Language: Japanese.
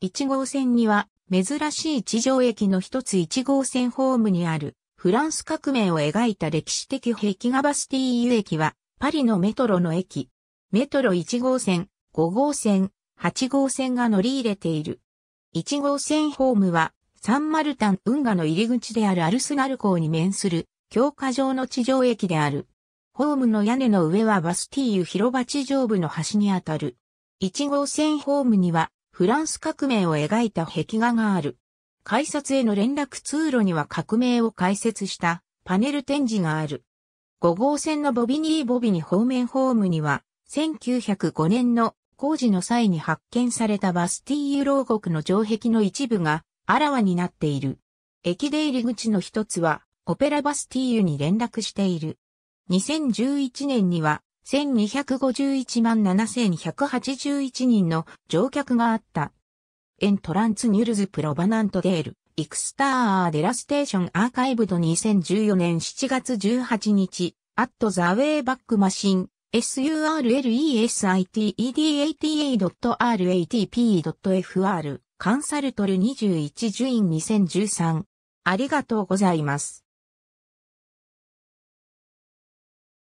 1号線には、珍しい地上駅の一つ1号線ホームにある、フランス革命を描いた歴史的壁画バスティーユ駅は、パリのメトロの駅。メトロ1号線、5号線、8号線が乗り入れている。1号線ホームは、サンマルタン運河の入り口であるアルスナル港に面する、強化上の地上駅である。ホームの屋根の上はバスティーユ広場地上部の端にあたる。1号線ホームにはフランス革命を描いた壁画がある。改札への連絡通路には革命を解説したパネル展示がある。5号線のボビニーボビニ方面ホームには、1905年の工事の際に発見されたバスティーユ牢獄の城壁の一部があらわになっている。駅出入り口の一つは、オペラバスティーユに連絡している。2011年には、1251万7181人の乗客があった。エントランツニュルズプロバナントデール、イクスターデラステーションアーカイブド2014年7月18日、アットザウェイバックマシン、surlesitedata.ratp.fr カンサルトル21順位2013。ありがとうございます。